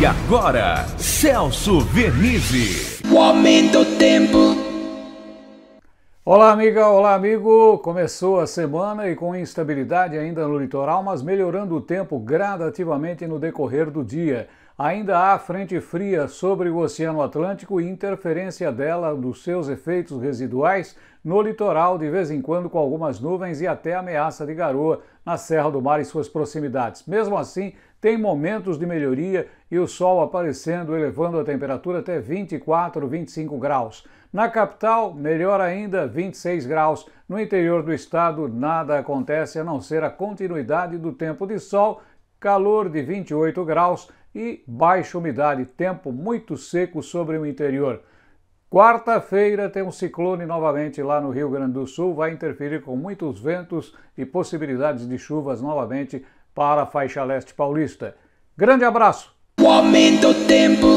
E agora, Celso Vernizzi. O aumento do tempo. Olá, amiga, olá, amigo. Começou a semana e com instabilidade ainda no litoral, mas melhorando o tempo gradativamente no decorrer do dia. Ainda há frente fria sobre o Oceano Atlântico e interferência dela dos seus efeitos residuais no litoral, de vez em quando com algumas nuvens e até ameaça de garoa na Serra do Mar e suas proximidades. Mesmo assim, tem momentos de melhoria e o sol aparecendo, elevando a temperatura até 24, 25 graus. Na capital, melhor ainda, 26 graus. No interior do estado, nada acontece a não ser a continuidade do tempo de sol, calor de 28 graus e baixa umidade, tempo muito seco sobre o interior. Quarta-feira tem um ciclone novamente lá no Rio Grande do Sul, vai interferir com muitos ventos e possibilidades de chuvas novamente para a faixa leste paulista. Grande abraço! O aumento tempo